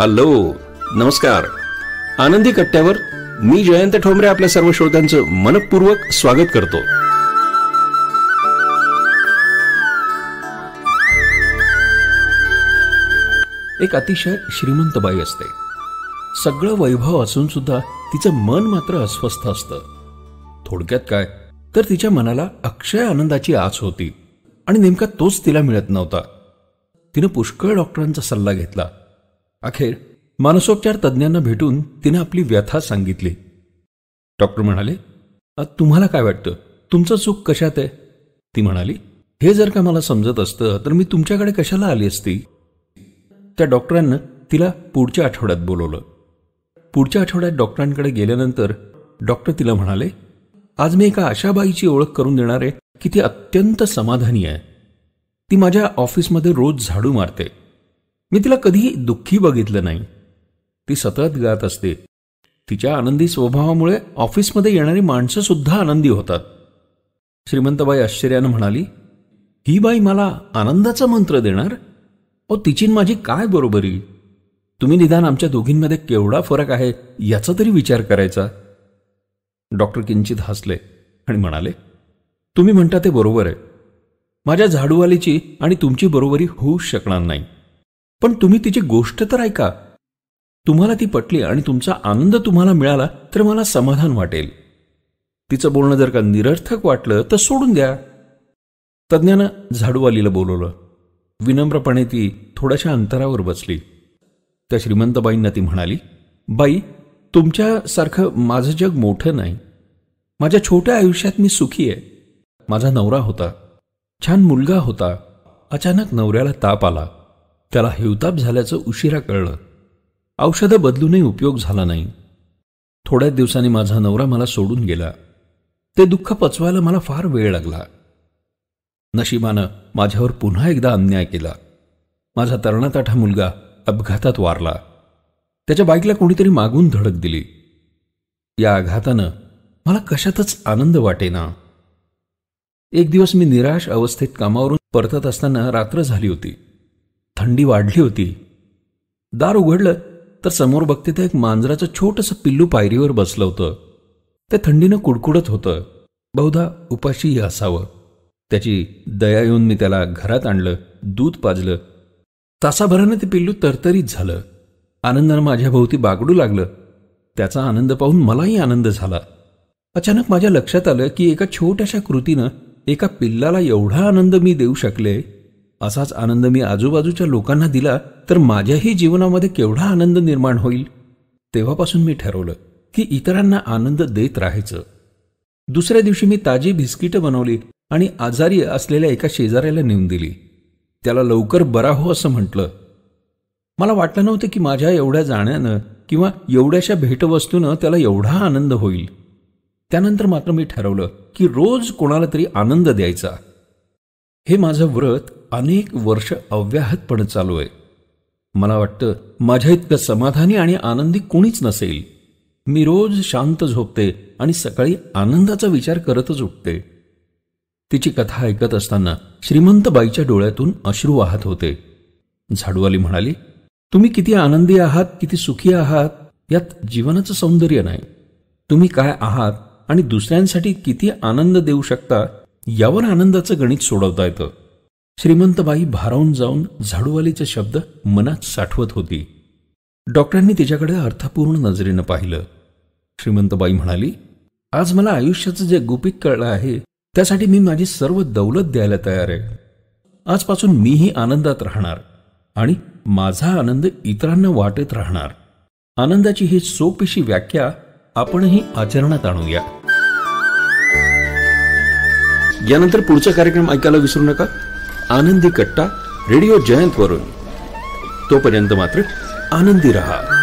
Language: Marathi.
हॅलो नमस्कार आनंदी कट्ट्यावर मी जयंत ठोंबरे आपल्या सर्व श्रोत्यांचं मनपूर्वक स्वागत करतो एक अतिशय श्रीमंत बाई असते सगळं वैभव असून सुद्धा तिचं मन मात्र अस्वस्थ असतं थोडक्यात काय तर तिच्या मनाला अक्षय आनंदाची आस होती आणि नेमका तोच तिला मिळत नव्हता तिनं पुष्कळ डॉक्टरांचा सल्ला घेतला अखेर मानसोपचार तज्ज्ञांना भेटून तिने आपली व्यथा सांगितली डॉक्टर म्हणाले तुम्हाला काय वाटतं तुमचं चूक कशात आहे ती म्हणाली हे जर का मला समजत असतं तर मी तुमच्याकडे कशाला आली असती त्या डॉक्टरांना तिला पुढच्या आठवड्यात बोलवलं पुढच्या आठवड्यात डॉक्टरांकडे गेल्यानंतर डॉक्टर तिला म्हणाले आज मी एका अशा बाईची ओळख करून देणार आहे की ती अत्यंत समाधानी आहे ती माझ्या ऑफिसमध्ये रोज झाडू मारते मी तिला कधीही दुःखी बघितलं नाही ती सतत गात असते तिच्या आनंदी स्वभावामुळे ऑफिसमध्ये येणारी माणसं सुद्धा आनंदी होतात श्रीमंतबाई आश्चर्यानं म्हणाली ही बाई मला आनंदाचा मंत्र देणार ओ तिची माझी काय बरोबरी तुम्ही निदान आमच्या दोघींमध्ये केवढा फरक आहे याचा तरी विचार करायचा डॉक्टर किंचित हसले आणि म्हणाले तुम्ही म्हणता ते बरोबर आहे माझ्या झाडूवालीची आणि तुमची बरोबरी होऊ शकणार नाही पण तुम्ही तिची गोष्ट तर ऐका तुम्हाला ती पटली आणि तुमचा आनंद तुम्हाला मिळाला तर मला समाधान वाटेल तिचं बोलणं जर का निरर्थक वाटलं तर सोडून द्या तज्ज्ञानं झाडूवालीला बोलवलं विनम्रपणे ती थोड्याशा अंतरावर बसली त्या श्रीमंतबाईंना ती म्हणाली बाई तुमच्यासारखं माझं जग मोठं नाही माझ्या छोट्या आयुष्यात मी सुखी आहे माझा नवरा होता छान मुलगा होता अचानक नवऱ्याला ताप आला त्याला हिवताप झाल्याचं उशिरा कळलं औषधं बदलूनही उपयोग झाला नाही थोड्याच दिवसांनी माझा नवरा मला सोडून गेला ते दुःख पचवायला मला फार वेळ लागला नशिबानं माझ्यावर पुन्हा एकदा अन्याय केला माझा तरणाताठा मुलगा अपघातात वारला त्याच्या बाईकला कोणीतरी मागून धडक दिली या आघातानं मला कशातच आनंद वाटेना एक दिवस मी निराश अवस्थेत कामावरून परतत असताना रात्र झाली होती थंडी वाढली होती दार उघडलं तर समोर बघते ते एक मांजराचं छोटंसं पिल्लू पायरीवर बसलं होतं ते थंडीनं कुडकुडत होतं बहुधा उपाशीही असावं त्याची दया येऊन मी त्याला घरात आणलं दूध पाजलं तासाभरानं ते पिल्लू तरतरीत झालं आनंदानं माझ्या भोवती बागडू लागलं त्याचा आनंद पाहून मलाही आनंद झाला अचानक माझ्या लक्षात आलं की एका छोट्याशा कृतीनं एका पिल्लाला एवढा आनंद मी देऊ शकले असाच आनंद मी आजूबाजूच्या लोकांना दिला तर माझ्याही जीवनामध्ये केवढा आनंद निर्माण होईल तेव्हापासून मी ठरवलं की इतरांना आनंद देत राहायचं दुसऱ्या दिवशी मी ताजी बिस्किटं बनवली आणि आजारी असलेल्या एका शेजाऱ्याला नेऊन दिली त्याला लवकर बरा हो असं म्हटलं मला वाटलं नव्हतं की माझ्या एवढ्या जाण्यानं किंवा एवढ्याशा भेटवस्तूनं त्याला एवढा आनंद होईल त्यानंतर मात्र मी ठरवलं की रोज कोणाला तरी आनंद द्यायचा हे माझं व्रत अनेक वर्ष अव्याहतपणे चालू आहे मला वाटतं माझ्या इतकं समाधानी आणि आनंदी कोणीच नसेल मी रोज शांत झोपते आणि सकाळी आनंदाचा विचार करतच उठते तिची कथा ऐकत असताना श्रीमंत बाईच्या डोळ्यातून अश्रू वाहत होते झाडूवाली म्हणाली तुम्ही किती आनंदी आहात किती सुखी आहात यात जीवनाचं सौंदर्य नाही तुम्ही काय आहात आणि दुसऱ्यांसाठी किती आनंद देऊ शकता यावर आनंदाचं गणित सोडवता येतं श्रीमंतबाई भारावून जाऊन झाडूवालीचे शब्द मनात साठवत होती डॉक्टरांनी तिच्याकडे अर्थपूर्ण नजरेनं पाहिलं श्रीमंतबाई म्हणाली आज मला आयुष्याचं जे गुपित कळलं आहे त्यासाठी मी माझी सर्व दौलत द्यायला तयार आहे आजपासून मीही आनंदात राहणार आणि माझा आनंद इतरांना वाटत राहणार आनंदाची ही सोपीशी व्याख्या आपणही आचरणात आणूया यानंतर पुढचा कार्यक्रम ऐकायला विसरू नका आनंदी कट्टा रेडिओ जयंतवरून तोपर्यंत मात्र आनंदी रहा